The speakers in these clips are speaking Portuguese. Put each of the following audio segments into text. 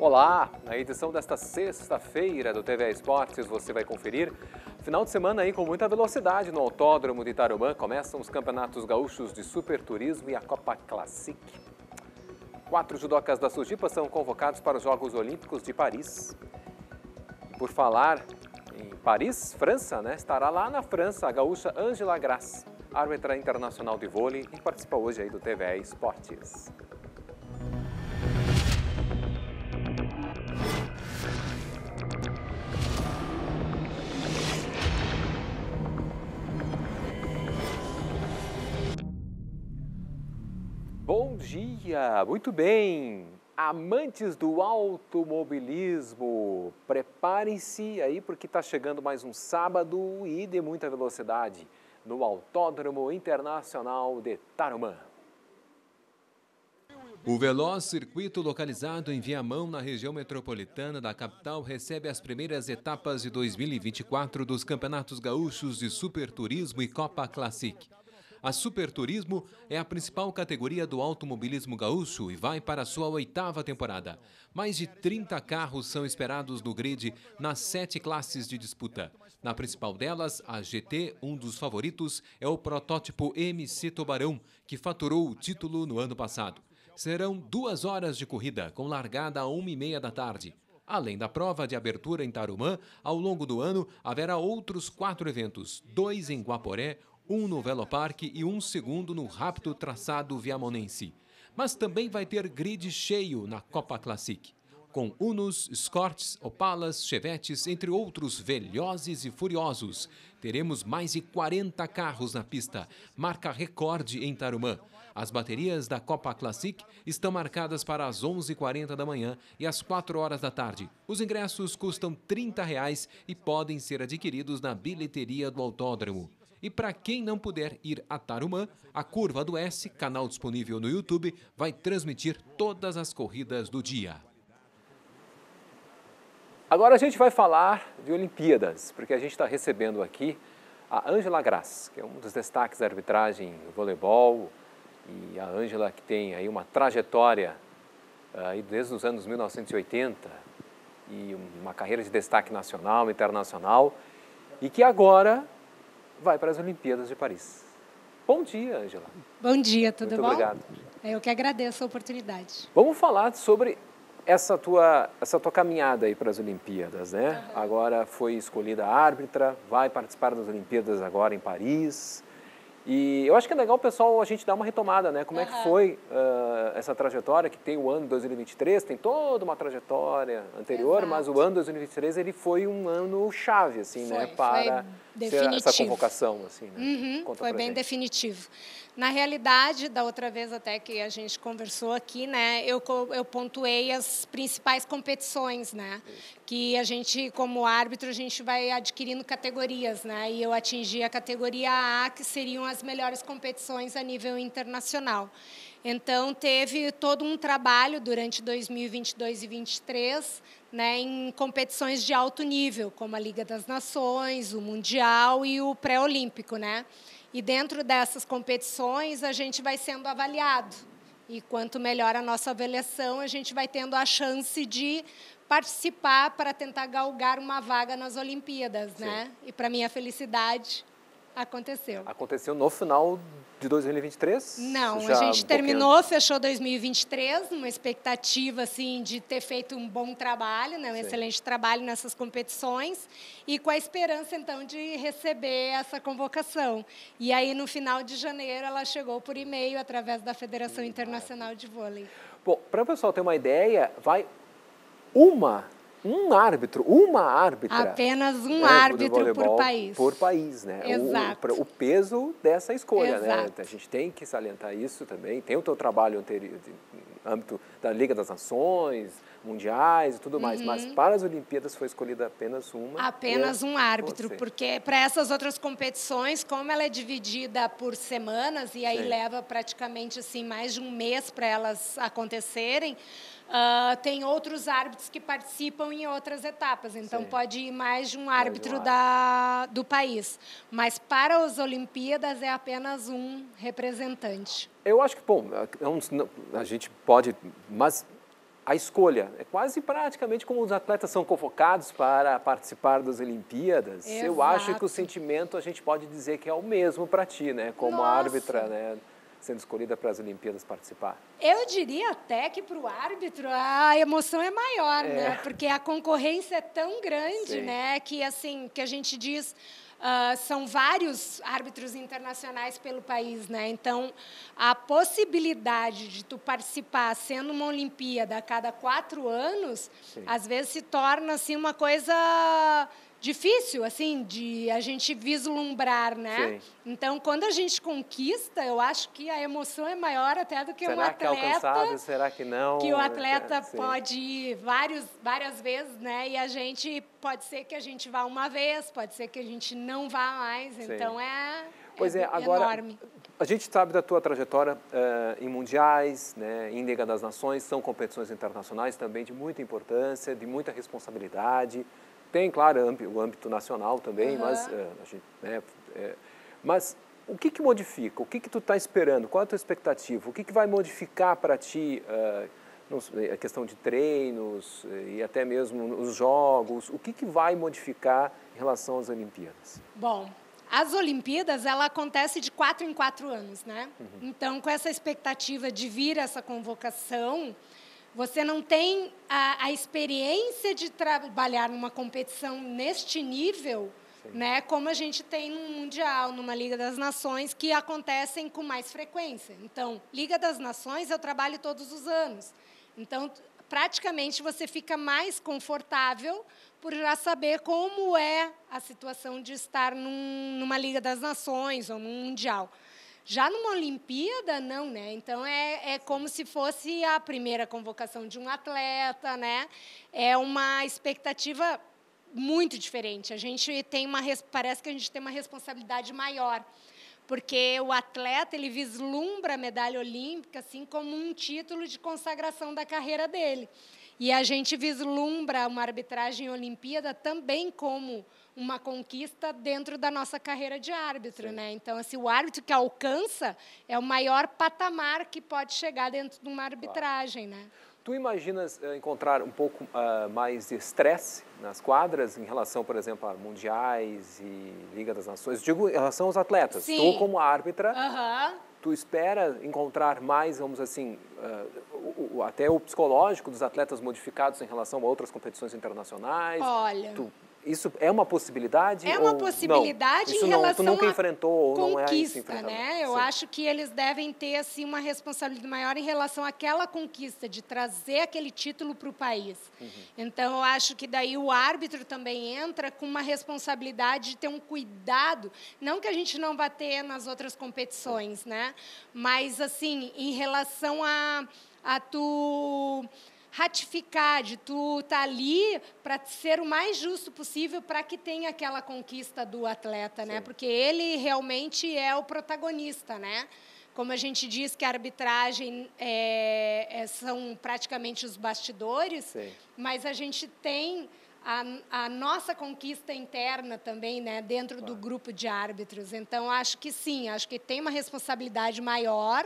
Olá! Na edição desta sexta-feira do TV Esportes você vai conferir. Final de semana aí com muita velocidade no Autódromo de Tarumã. Começam os campeonatos gaúchos de superturismo e a Copa Classic. Quatro judocas da Sujipa são convocados para os Jogos Olímpicos de Paris. Por falar em Paris, França, né? Estará lá na França a gaúcha Angela Grace, árbitra internacional de vôlei e participa hoje aí do TV Esportes. dia! Muito bem! Amantes do automobilismo, preparem-se aí porque está chegando mais um sábado e de muita velocidade no Autódromo Internacional de Tarumã. O veloz circuito localizado em Viamão, na região metropolitana da capital, recebe as primeiras etapas de 2024 dos Campeonatos Gaúchos de Superturismo e Copa Classic a Super Turismo é a principal categoria do automobilismo gaúcho e vai para sua oitava temporada. Mais de 30 carros são esperados no grid nas sete classes de disputa. Na principal delas, a GT, um dos favoritos, é o protótipo MC Tobarão que faturou o título no ano passado. Serão duas horas de corrida, com largada a uma e meia da tarde. Além da prova de abertura em Tarumã, ao longo do ano haverá outros quatro eventos: dois em Guaporé, um no Veloparque e um segundo no rápido traçado viamonense. Mas também vai ter grid cheio na Copa Classic, com Unos, Scorts, Opalas, Chevetes, entre outros velhozes e furiosos. Teremos mais de 40 carros na pista, marca recorde em Tarumã. As baterias da Copa Classic estão marcadas para as 11h40 da manhã e às 4 horas da tarde. Os ingressos custam R$ 30 e podem ser adquiridos na bilheteria do autódromo. E para quem não puder ir a Tarumã, a Curva do S, canal disponível no YouTube, vai transmitir todas as corridas do dia. Agora a gente vai falar de Olimpíadas, porque a gente está recebendo aqui a Ângela Graz, que é um dos destaques da arbitragem no voleibol, e a Ângela que tem aí uma trajetória eh, aí desde os anos 1980 e uma carreira de destaque nacional, internacional, e que agora vai para as Olimpíadas de Paris. Bom dia, Angela. Bom dia, tudo Muito bom? Obrigado. É, eu que agradeço a oportunidade. Vamos falar sobre essa tua, essa tua caminhada aí para as Olimpíadas, né? Uhum. Agora foi escolhida a árbitra, vai participar das Olimpíadas agora em Paris. E eu acho que é legal, pessoal, a gente dar uma retomada, né? Como uhum. é que foi uh, essa trajetória, que tem o ano 2023, tem toda uma trajetória anterior, Exato. mas o ano 2023, ele foi um ano chave, assim, né? foi, né? Para... Foi definitivo. essa convocação, assim, né? Uhum, foi bem gente. definitivo. Na realidade, da outra vez até que a gente conversou aqui, né, eu, eu pontuei as principais competições, né, Isso. que a gente, como árbitro, a gente vai adquirindo categorias, né, e eu atingi a categoria A, que seriam as melhores competições a nível internacional. Então, teve todo um trabalho durante 2022 e 2023 né, em competições de alto nível, como a Liga das Nações, o Mundial e o Pré-Olímpico. Né? E dentro dessas competições, a gente vai sendo avaliado. E quanto melhor a nossa avaliação, a gente vai tendo a chance de participar para tentar galgar uma vaga nas Olimpíadas, né? E para minha felicidade, Aconteceu. Aconteceu no final de 2023? Não, a gente um terminou, pouquinho... fechou 2023, numa expectativa assim de ter feito um bom trabalho, né, um Sim. excelente trabalho nessas competições e com a esperança então de receber essa convocação. E aí no final de janeiro ela chegou por e-mail através da Federação hum, Internacional é. de Vôlei. Bom, para o pessoal ter uma ideia, vai uma um árbitro, uma árbitra. Apenas um né, árbitro por país. Por país, né? Exato. O, o, peso dessa escolha, né? Exato. né? A gente tem que salientar isso também. Tem o teu trabalho anterior, âmbito da Liga das Nações, mundiais e tudo uhum. mais, mas uhum. para as Olimpíadas foi escolhida apenas uma. Né? Apenas um árbitro, você. porque para essas outras competições, como ela é dividida por semanas e aí Sim. leva praticamente assim mais de um mês para elas acontecerem, Uh, tem outros árbitros que participam em outras etapas, então Sim. pode ir mais de um árbitro, um árbitro da, do país. Mas para as Olimpíadas é apenas um representante. Eu acho que, bom, é a gente pode, mas a escolha. É quase praticamente como os atletas são convocados para participar das Olimpíadas. Exato. Eu acho que o sentimento a gente pode dizer que é o mesmo para ti, né? Como Nossa. árbitra, né? sendo escolhida para as Olimpíadas participar? Eu diria até que para o árbitro a emoção é maior, é. né? Porque a concorrência é tão grande, Sim. né? Que assim, que a gente diz. Uh, são vários árbitros internacionais pelo país, né? Então, a possibilidade de tu participar sendo uma Olimpíada a cada quatro anos, Sim. às vezes se torna assim uma coisa difícil, assim, de a gente vislumbrar, né? Sim. Então, quando a gente conquista, eu acho que a emoção é maior até do que Será um atleta. Será que é alcançado? Será que não? Que o atleta é, pode ir vários, várias vezes, né? E a gente, pode ser que a gente vá uma vez, pode ser que a gente não vá mais. Sim. Então, é Pois é, é agora, enorme. a gente sabe da tua trajetória uh, em mundiais, né, em Liga das Nações, são competições internacionais também de muita importância, de muita responsabilidade, tem, claro, o âmbito nacional também, uhum. mas, eh, a gente, né, é, mas o que, que modifica? O que, que tu está esperando? Qual é a tua expectativa? O que, que vai modificar para ti uh, sei, a questão de treinos eh, e até mesmo os jogos? O que, que vai modificar em relação às Olimpíadas? Bom, as Olimpíadas, ela acontece de quatro em quatro anos, né? Uhum. Então, com essa expectativa de vir essa convocação, você não tem a, a experiência de trabalhar numa competição neste nível, né? Como a gente tem no mundial, numa Liga das Nações, que acontecem com mais frequência. Então, Liga das Nações eu trabalho todos os anos. Então, praticamente você fica mais confortável por já saber como é a situação de estar num, numa Liga das Nações ou num mundial. Já numa Olimpíada, não, né? Então é, é como se fosse a primeira convocação de um atleta, né? É uma expectativa muito diferente. A gente tem uma parece que a gente tem uma responsabilidade maior, porque o atleta ele vislumbra a medalha olímpica assim como um título de consagração da carreira dele. E a gente vislumbra uma arbitragem olimpíada também como uma conquista dentro da nossa carreira de árbitro, né? Então, assim, o árbitro que alcança é o maior patamar que pode chegar dentro de uma arbitragem, claro. né? Tu imaginas uh, encontrar um pouco uh, mais de estresse nas quadras em relação, por exemplo, a mundiais e Liga das Nações? Digo em relação aos atletas. Sim. Tu, como árbitra, uh -huh. tu espera encontrar mais, vamos assim, eh, o, o, até o psicológico dos atletas modificados em relação a outras competições internacionais? Olha... Tu isso é uma possibilidade? É uma possibilidade não? Isso em não, relação tu nunca enfrentou ou não é isso né? Eu Sim. acho que eles devem ter assim uma responsabilidade maior em relação àquela conquista de trazer aquele título para o país. Uhum. Então eu acho que daí o árbitro também entra com uma responsabilidade de ter um cuidado, não que a gente não vá ter nas outras competições, né? Mas assim, em relação a a tu ratificar, de tu estar tá ali para ser o mais justo possível para que tenha aquela conquista do atleta, né? Sim. né? Porque ele realmente é o protagonista, né? Como a gente diz que a arbitragem é, é, são praticamente os bastidores, Sim. mas a gente tem a, a, nossa conquista interna também, né, dentro claro. do grupo de árbitros. Então, acho que sim, acho que tem uma responsabilidade maior.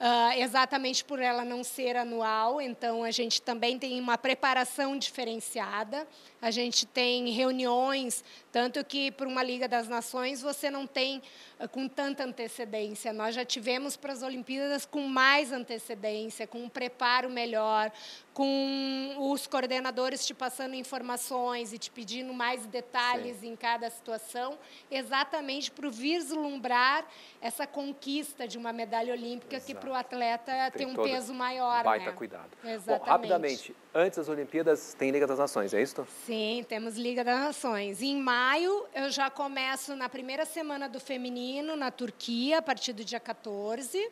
Uh, exatamente por ela não ser anual, então a gente também tem uma preparação diferenciada, a gente tem reuniões, tanto que para uma Liga das Nações você não tem uh, com tanta antecedência. Nós já tivemos para as Olimpíadas com mais antecedência, com um preparo melhor, com os coordenadores te passando informações e te pedindo mais detalhes Sim. em cada situação, exatamente para vislumbrar essa conquista de uma medalha olímpica Exato. que para o atleta tem, tem um peso maior. Baita né? cuidado. Exatamente. Bom, rapidamente, antes das Olimpíadas tem Liga das Nações, é isso? Sim, temos Liga das Nações. Em maio, eu já começo na primeira semana do feminino, na Turquia, a partir do dia 14.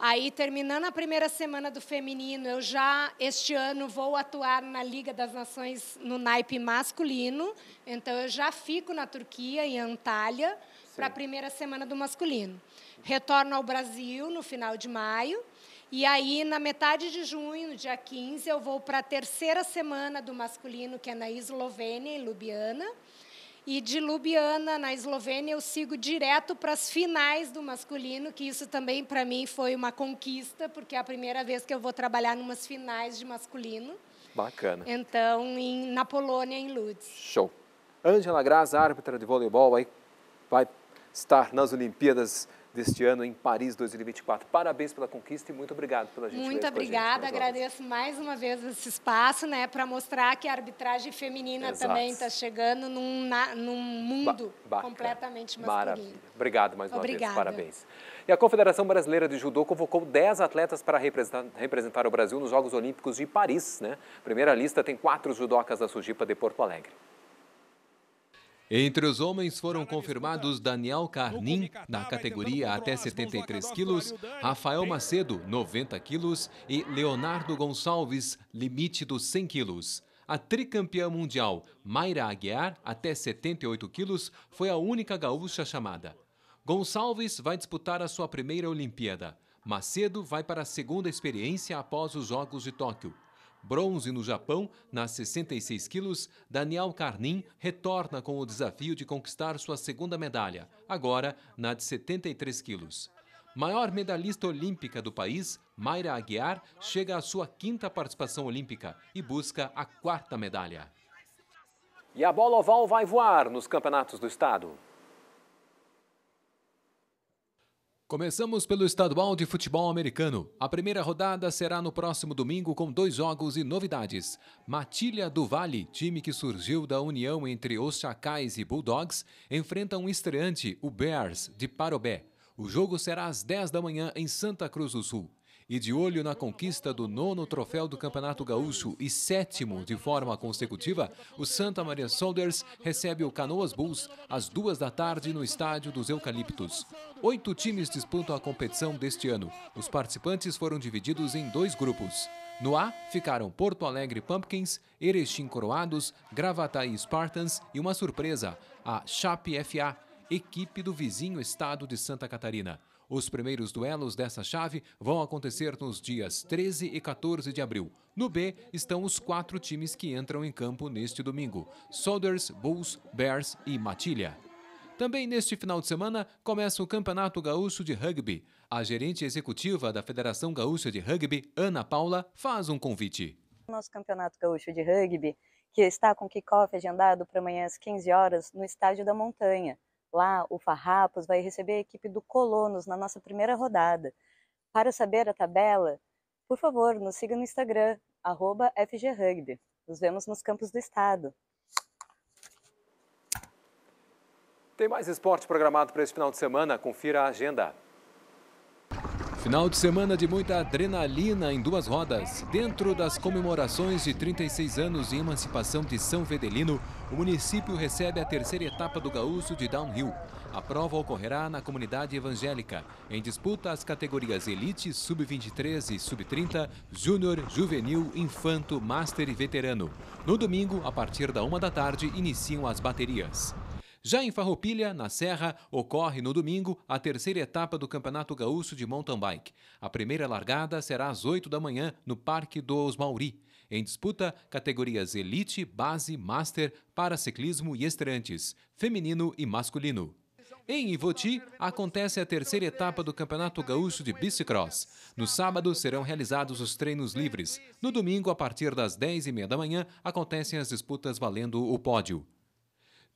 Aí, terminando a primeira semana do feminino, eu já, este ano, vou atuar na Liga das Nações no naipe masculino. Então, eu já fico na Turquia, em Antália, para a primeira semana do masculino retorno ao Brasil no final de maio. E aí, na metade de junho, dia 15, eu vou para a terceira semana do masculino, que é na Eslovênia, em Ljubljana. E de Ljubljana, na Eslovênia, eu sigo direto para as finais do masculino, que isso também para mim foi uma conquista, porque é a primeira vez que eu vou trabalhar em umas finais de masculino. Bacana. Então, em, na Polônia, em Lutz. Show. Ângela Graz, árbitra de voleibol, aí vai estar nas Olimpíadas deste ano em Paris 2024. Parabéns pela conquista e muito obrigado pela gente. Muito obrigada, gente, agradeço mais uma vez esse espaço, né, para mostrar que a arbitragem feminina Exato. também está chegando num, na, num mundo ba completamente masculino. Maravilha. Obrigado mais uma obrigada. vez, parabéns. E a Confederação Brasileira de Judô convocou 10 atletas para representar, representar o Brasil nos Jogos Olímpicos de Paris, né? primeira lista tem quatro judocas da Sujipa de Porto Alegre. Entre os homens foram confirmados Daniel Carnim, na categoria até 73 quilos, Rafael Macedo, 90 quilos e Leonardo Gonçalves, limite dos 100 quilos. A tricampeã mundial, Mayra Aguiar, até 78 quilos, foi a única gaúcha chamada. Gonçalves vai disputar a sua primeira Olimpíada. Macedo vai para a segunda experiência após os Jogos de Tóquio. Bronze no Japão, nas 66 quilos, Daniel Carnim retorna com o desafio de conquistar sua segunda medalha, agora na de 73 quilos. Maior medalhista olímpica do país, Mayra Aguiar chega à sua quinta participação olímpica e busca a quarta medalha. E a bola oval vai voar nos campeonatos do estado. Começamos pelo estadual de futebol americano. A primeira rodada será no próximo domingo com dois jogos e novidades. Matilha do Vale, time que surgiu da união entre os Chacais e Bulldogs, enfrenta um estreante, o Bears, de Parobé. O jogo será às 10 da manhã em Santa Cruz do Sul e de olho na conquista do nono troféu do Campeonato Gaúcho e sétimo de forma consecutiva, o Santa Maria Soldiers recebe o Canoas Bulls às duas da tarde no Estádio dos Eucaliptos. Oito times disputam a competição deste ano. Os participantes foram divididos em dois grupos. No A ficaram Porto Alegre Pumpkins, Erechim Coroados, Gravataí Spartans e uma surpresa, a Chape FA, equipe do vizinho estado de Santa Catarina. Os primeiros duelos dessa chave vão acontecer nos dias 13 e 14 de abril. No B estão os quatro times que entram em campo neste domingo: Soldiers, Bulls, Bears e Matilha. Também neste final de semana começa o Campeonato Gaúcho de Rugby. A gerente executiva da Federação Gaúcha de Rugby, Ana Paula, faz um convite. Nosso Campeonato Gaúcho de Rugby, que está com kickoff agendado para amanhã às 15 horas no Estádio da Montanha. Lá, o Farrapos vai receber a equipe do Colonos na nossa primeira rodada. Para saber a tabela, por favor, nos siga no Instagram, arroba FGRugby. Nos vemos nos campos do estado. Tem mais esporte programado para esse final de semana? Confira a agenda. Final de semana de muita adrenalina em duas rodas. Dentro das comemorações de 36 anos de emancipação de São Vedelino, o município recebe a terceira etapa do Gaúcho de Downhill. A prova ocorrerá na comunidade evangélica. Em disputa, as categorias Elite, Sub-23 e Sub-30, Júnior, Juvenil, Infanto, Master e Veterano. No domingo, a partir da uma da tarde, iniciam as baterias. Já em Farroupilha, na Serra, ocorre no domingo a terceira etapa do Campeonato Gaúcho de Mountain Bike. A primeira largada será às 8 da manhã no Parque dos Mauri. Em disputa, categorias Elite, Base, Master, Paraciclismo e Estrantes, feminino e masculino. Em Ivoti, acontece a terceira etapa do Campeonato Gaúcho de Bicicross. No sábado, serão realizados os treinos livres. No domingo, a partir das 10h30 da manhã, acontecem as disputas valendo o pódio.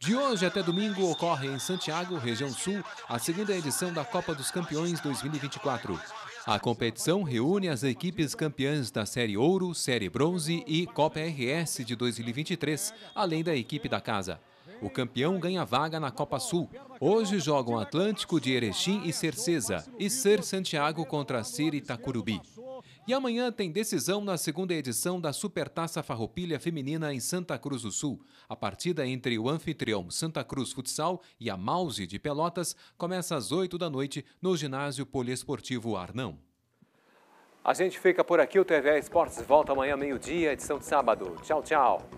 De hoje até domingo ocorre em Santiago, região sul, a segunda edição da Copa dos Campeões 2024. A competição reúne as equipes campeãs da Série Ouro, Série Bronze e Copa RS de 2023, além da equipe da casa. O campeão ganha vaga na Copa Sul. Hoje jogam Atlântico de Erechim e Cercesa e Ser Santiago contra Ser Itacurubi. E amanhã tem decisão na segunda edição da Supertaça Farroupilha Feminina em Santa Cruz do Sul. A partida entre o anfitrião Santa Cruz Futsal e a Mouse de Pelotas começa às 8 da noite no ginásio poliesportivo Arnão. A gente fica por aqui, o TV Esportes volta amanhã meio-dia, edição de sábado. Tchau, tchau.